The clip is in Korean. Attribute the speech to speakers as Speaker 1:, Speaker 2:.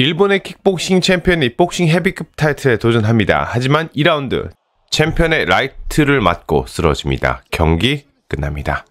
Speaker 1: 일본의 킥복싱 챔피언이 복싱 헤비급 타이틀에 도전합니다. 하지만 2라운드 챔피언의 라이트를 맞고 쓰러집니다. 경기 끝납니다.